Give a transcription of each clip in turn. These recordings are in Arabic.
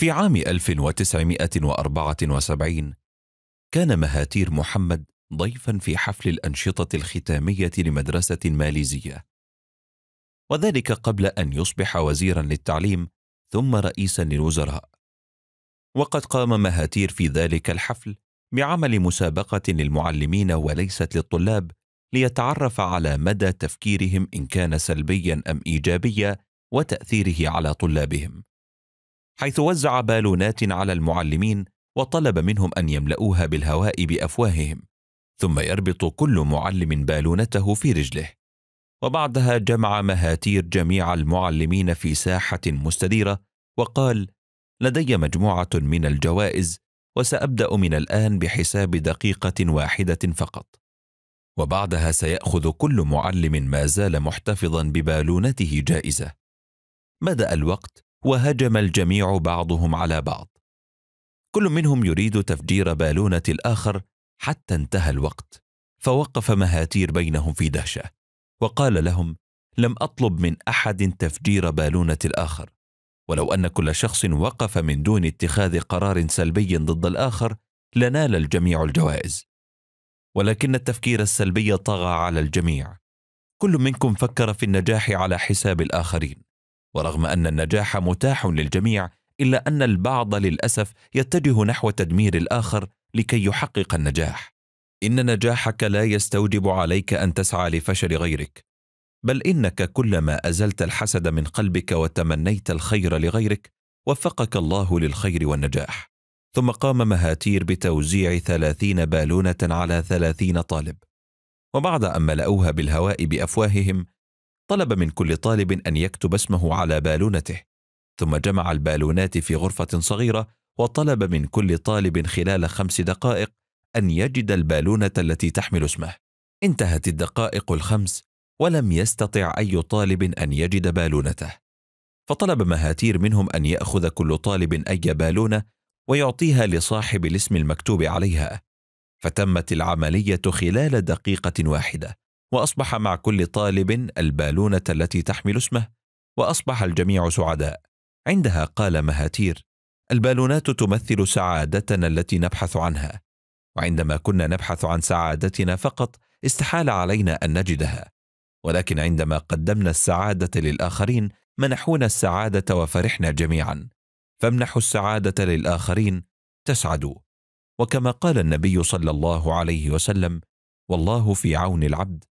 في عام 1974 كان مهاتير محمد ضيفا في حفل الأنشطة الختامية لمدرسة ماليزية وذلك قبل أن يصبح وزيرا للتعليم ثم رئيسا للوزراء وقد قام مهاتير في ذلك الحفل بعمل مسابقة للمعلمين وليست للطلاب ليتعرف على مدى تفكيرهم إن كان سلبيا أم إيجابيا وتأثيره على طلابهم حيث وزع بالونات على المعلمين وطلب منهم ان يملؤوها بالهواء بافواههم ثم يربط كل معلم بالونته في رجله وبعدها جمع مهاتير جميع المعلمين في ساحه مستديره وقال لدي مجموعه من الجوائز وسابدا من الان بحساب دقيقه واحده فقط وبعدها سياخذ كل معلم ما زال محتفظا ببالونته جائزه بدا الوقت وهجم الجميع بعضهم على بعض كل منهم يريد تفجير بالونه الاخر حتى انتهى الوقت فوقف مهاتير بينهم في دهشه وقال لهم لم اطلب من احد تفجير بالونه الاخر ولو ان كل شخص وقف من دون اتخاذ قرار سلبي ضد الاخر لنال الجميع الجوائز ولكن التفكير السلبي طغى على الجميع كل منكم فكر في النجاح على حساب الاخرين ورغم أن النجاح متاح للجميع إلا أن البعض للأسف يتجه نحو تدمير الآخر لكي يحقق النجاح إن نجاحك لا يستوجب عليك أن تسعى لفشل غيرك بل إنك كلما أزلت الحسد من قلبك وتمنيت الخير لغيرك وفقك الله للخير والنجاح ثم قام مهاتير بتوزيع ثلاثين بالونة على ثلاثين طالب وبعد أن ملأوها بالهواء بأفواههم طلب من كل طالب أن يكتب اسمه على بالونته ثم جمع البالونات في غرفة صغيرة وطلب من كل طالب خلال خمس دقائق أن يجد البالونة التي تحمل اسمه انتهت الدقائق الخمس ولم يستطع أي طالب أن يجد بالونته فطلب مهاتير منهم أن يأخذ كل طالب أي بالونة ويعطيها لصاحب الاسم المكتوب عليها فتمت العملية خلال دقيقة واحدة وأصبح مع كل طالب البالونة التي تحمل اسمه وأصبح الجميع سعداء عندها قال مهاتير البالونات تمثل سعادتنا التي نبحث عنها وعندما كنا نبحث عن سعادتنا فقط استحال علينا أن نجدها ولكن عندما قدمنا السعادة للآخرين منحونا السعادة وفرحنا جميعا فامنحوا السعادة للآخرين تسعدوا وكما قال النبي صلى الله عليه وسلم والله في عون العبد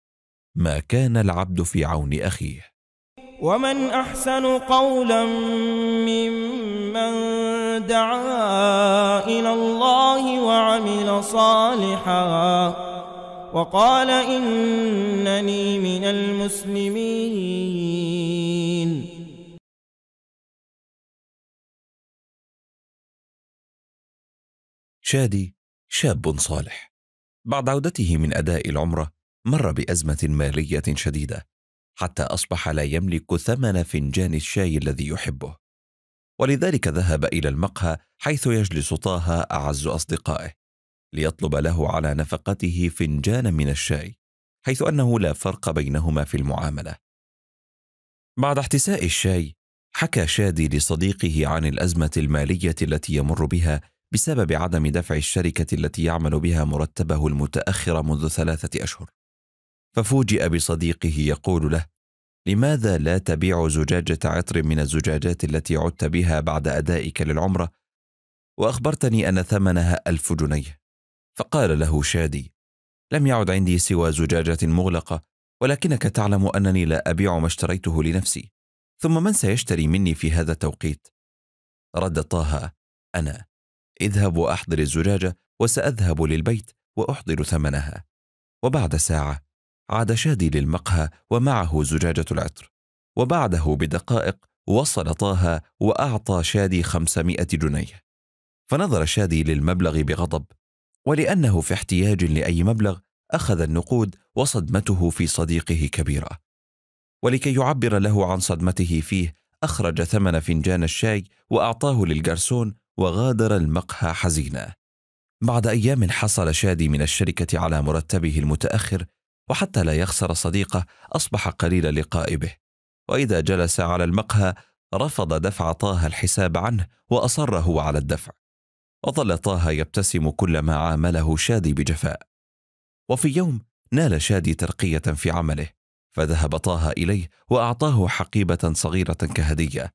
ما كان العبد في عون أخيه ومن أحسن قولا ممن دعا إلى الله وعمل صالحا وقال إنني من المسلمين شادي شاب صالح بعد عودته من أداء العمرة مر بازمه ماليه شديده حتى اصبح لا يملك ثمن فنجان الشاي الذي يحبه ولذلك ذهب الى المقهى حيث يجلس طه اعز اصدقائه ليطلب له على نفقته فنجانا من الشاي حيث انه لا فرق بينهما في المعامله بعد احتساء الشاي حكى شادي لصديقه عن الازمه الماليه التي يمر بها بسبب عدم دفع الشركه التي يعمل بها مرتبه المتاخر منذ ثلاثه اشهر ففوجئ بصديقه يقول له لماذا لا تبيع زجاجة عطر من الزجاجات التي عدت بها بعد أدائك للعمرة وأخبرتني أن ثمنها ألف جنيه فقال له شادي لم يعد عندي سوى زجاجة مغلقة ولكنك تعلم أنني لا أبيع ما اشتريته لنفسي ثم من سيشتري مني في هذا التوقيت؟ رد طه أنا اذهب وأحضر الزجاجة وسأذهب للبيت وأحضر ثمنها وبعد ساعة عاد شادي للمقهى ومعه زجاجة العطر وبعده بدقائق وصل طه وأعطى شادي خمسمائة جنيه فنظر شادي للمبلغ بغضب ولأنه في احتياج لأي مبلغ أخذ النقود وصدمته في صديقه كبيرة ولكي يعبر له عن صدمته فيه أخرج ثمن فنجان الشاي وأعطاه للجرسون وغادر المقهى حزينا بعد أيام حصل شادي من الشركة على مرتبه المتأخر وحتى لا يخسر صديقه أصبح قليل اللقاء به وإذا جلس على المقهى رفض دفع طه الحساب عنه وأصر هو على الدفع وظل طه يبتسم كلما عامله شادي بجفاء وفي يوم نال شادي ترقية في عمله فذهب طه إليه وأعطاه حقيبة صغيرة كهدية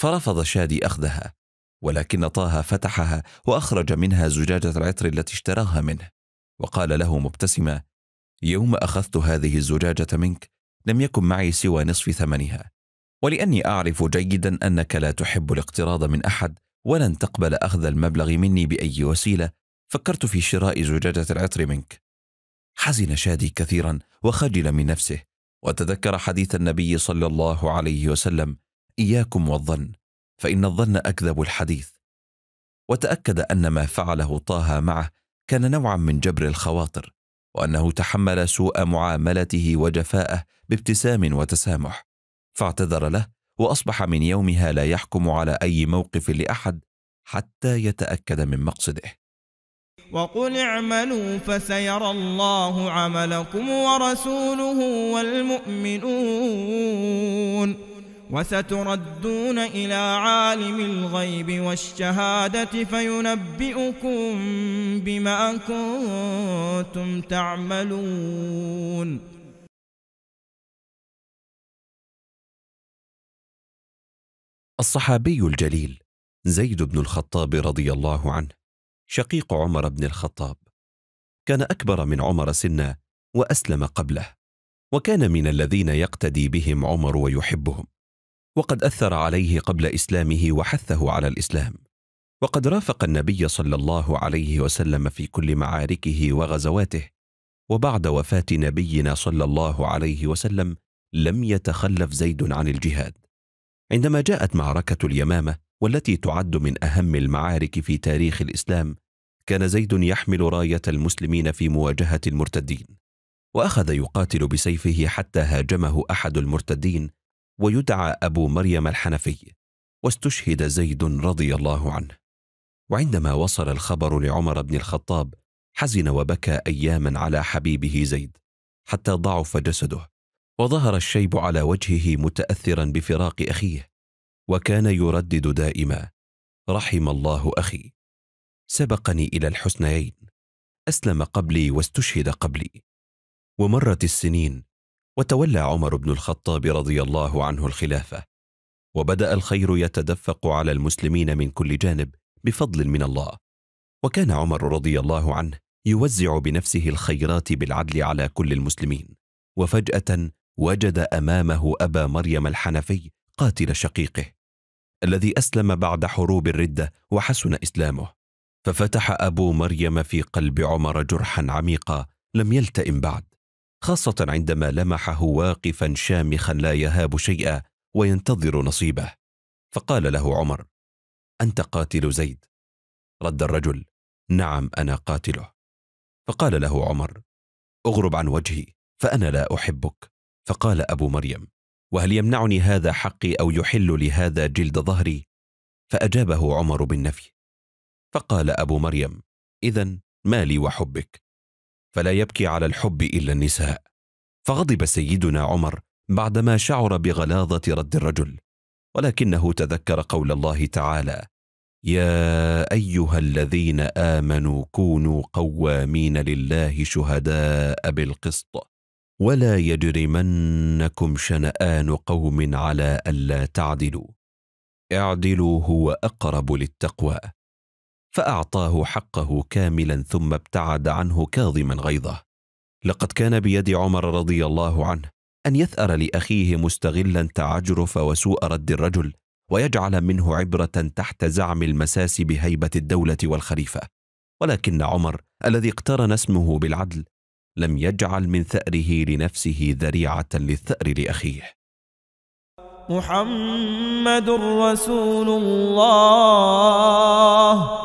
فرفض شادي أخذها ولكن طه فتحها وأخرج منها زجاجة العطر التي اشتراها منه وقال له مبتسما يوم أخذت هذه الزجاجة منك لم يكن معي سوى نصف ثمنها ولأني أعرف جيدا أنك لا تحب الاقتراض من أحد ولن تقبل أخذ المبلغ مني بأي وسيلة فكرت في شراء زجاجة العطر منك حزن شادي كثيرا وخجل من نفسه وتذكر حديث النبي صلى الله عليه وسلم إياكم والظن فإن الظن أكذب الحديث وتأكد أن ما فعله طه معه كان نوعا من جبر الخواطر وانه تحمل سوء معاملته وجفاءه بابتسام وتسامح فاعتذر له واصبح من يومها لا يحكم على اي موقف لاحد حتى يتاكد من مقصده وقل اعملوا فسيرى الله عملكم ورسوله والمؤمنون وستردون إلى عالم الغيب والشهادة فينبئكم بما كنتم تعملون الصحابي الجليل زيد بن الخطاب رضي الله عنه شقيق عمر بن الخطاب كان أكبر من عمر سنا وأسلم قبله وكان من الذين يقتدي بهم عمر ويحبهم وقد اثر عليه قبل اسلامه وحثه على الاسلام وقد رافق النبي صلى الله عليه وسلم في كل معاركه وغزواته وبعد وفاه نبينا صلى الله عليه وسلم لم يتخلف زيد عن الجهاد عندما جاءت معركه اليمامه والتي تعد من اهم المعارك في تاريخ الاسلام كان زيد يحمل رايه المسلمين في مواجهه المرتدين واخذ يقاتل بسيفه حتى هاجمه احد المرتدين ويدعى أبو مريم الحنفي واستشهد زيد رضي الله عنه وعندما وصل الخبر لعمر بن الخطاب حزن وبكى أياما على حبيبه زيد حتى ضعف جسده وظهر الشيب على وجهه متأثرا بفراق أخيه وكان يردد دائما رحم الله أخي سبقني إلى الحسنيين أسلم قبلي واستشهد قبلي ومرت السنين وتولى عمر بن الخطاب رضي الله عنه الخلافه وبدا الخير يتدفق على المسلمين من كل جانب بفضل من الله وكان عمر رضي الله عنه يوزع بنفسه الخيرات بالعدل على كل المسلمين وفجاه وجد امامه ابا مريم الحنفي قاتل شقيقه الذي اسلم بعد حروب الرده وحسن اسلامه ففتح ابو مريم في قلب عمر جرحا عميقا لم يلتئم بعد خاصة عندما لمحه واقفا شامخا لا يهاب شيئا وينتظر نصيبه فقال له عمر أنت قاتل زيد رد الرجل نعم أنا قاتله فقال له عمر أغرب عن وجهي فأنا لا أحبك فقال أبو مريم وهل يمنعني هذا حقي أو يحل لهذا جلد ظهري فأجابه عمر بالنفي فقال أبو مريم إذا ما لي وحبك فلا يبكي على الحب الا النساء فغضب سيدنا عمر بعدما شعر بغلاظه رد الرجل ولكنه تذكر قول الله تعالى يا ايها الذين امنوا كونوا قوامين لله شهداء بالقسط ولا يجرمنكم شنان قوم على الا تعدلوا اعدلوا هو اقرب للتقوى فأعطاه حقه كاملا ثم ابتعد عنه كاظما غيظه لقد كان بيد عمر رضي الله عنه أن يثأر لأخيه مستغلا تعجرف وسوء رد الرجل ويجعل منه عبرة تحت زعم المساس بهيبة الدولة والخليفة ولكن عمر الذي اقترن اسمه بالعدل لم يجعل من ثأره لنفسه ذريعة للثأر لأخيه محمد رسول الله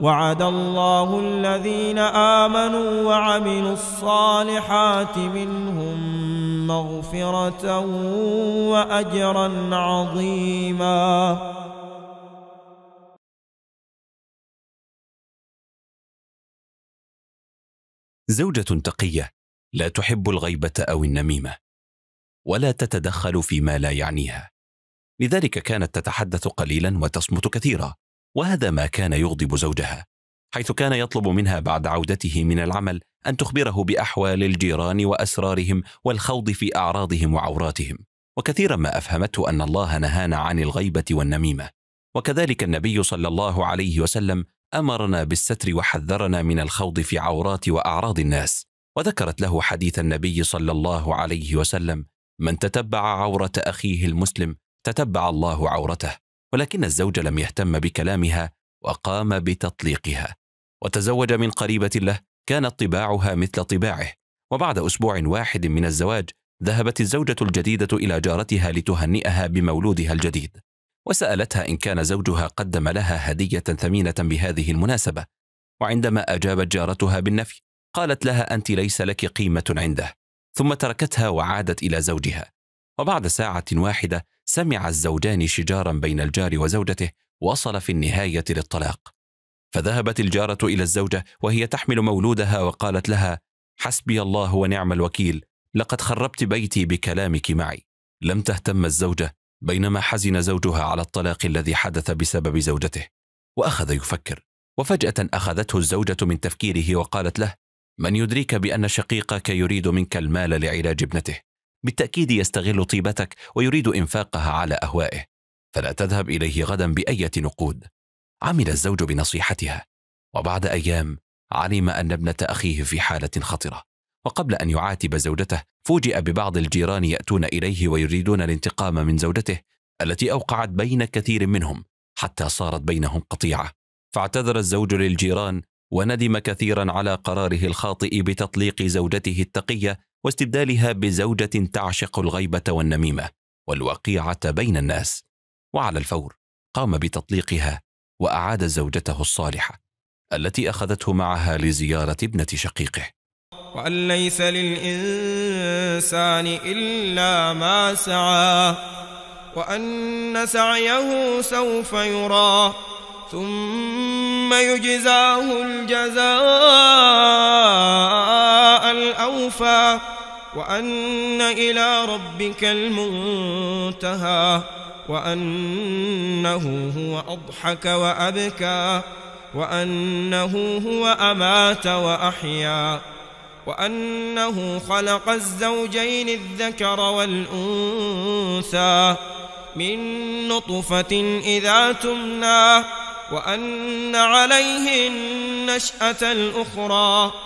وعد الله الذين آمنوا وعملوا الصالحات منهم مغفرة وأجرا عظيما زوجة تقية لا تحب الغيبة أو النميمة ولا تتدخل فيما لا يعنيها لذلك كانت تتحدث قليلا وتصمت كثيرا وهذا ما كان يغضب زوجها حيث كان يطلب منها بعد عودته من العمل ان تخبره باحوال الجيران واسرارهم والخوض في اعراضهم وعوراتهم وكثيرا ما افهمته ان الله نهانا عن الغيبه والنميمه وكذلك النبي صلى الله عليه وسلم امرنا بالستر وحذرنا من الخوض في عورات واعراض الناس وذكرت له حديث النبي صلى الله عليه وسلم من تتبع عوره اخيه المسلم تتبع الله عورته ولكن الزوج لم يهتم بكلامها وقام بتطليقها وتزوج من قريبة له كانت طباعها مثل طباعه وبعد أسبوع واحد من الزواج ذهبت الزوجة الجديدة إلى جارتها لتهنئها بمولودها الجديد وسألتها إن كان زوجها قدم لها هدية ثمينة بهذه المناسبة وعندما أجابت جارتها بالنفي قالت لها أنت ليس لك قيمة عنده ثم تركتها وعادت إلى زوجها وبعد ساعة واحدة سمع الزوجان شجارا بين الجار وزوجته وصل في النهاية للطلاق فذهبت الجارة إلى الزوجة وهي تحمل مولودها وقالت لها حسبي الله ونعم الوكيل لقد خربت بيتي بكلامك معي لم تهتم الزوجة بينما حزن زوجها على الطلاق الذي حدث بسبب زوجته وأخذ يفكر وفجأة أخذته الزوجة من تفكيره وقالت له من يدريك بأن شقيقك يريد منك المال لعلاج ابنته بالتأكيد يستغل طيبتك ويريد إنفاقها على أهوائه فلا تذهب إليه غدا بأية نقود عمل الزوج بنصيحتها وبعد أيام علم أن ابنة أخيه في حالة خطرة وقبل أن يعاتب زوجته فوجئ ببعض الجيران يأتون إليه ويريدون الانتقام من زوجته التي أوقعت بين كثير منهم حتى صارت بينهم قطيعة فاعتذر الزوج للجيران وندم كثيرا على قراره الخاطئ بتطليق زوجته التقية واستبدالها بزوجه تعشق الغيبه والنميمه والوقيعه بين الناس وعلى الفور قام بتطليقها واعاد زوجته الصالحه التي اخذته معها لزياره ابنه شقيقه وان ليس للانسان الا ما سعى وان سعيه سوف يرى ثم يجزاه الجزاء الأوفى وأن إلى ربك المنتهى وأنه هو أضحك وأبكى وأنه هو أمات وأحيا وأنه خلق الزوجين الذكر والأنثى من نطفة إذا تمناه وأن عليه النشأة الأخرى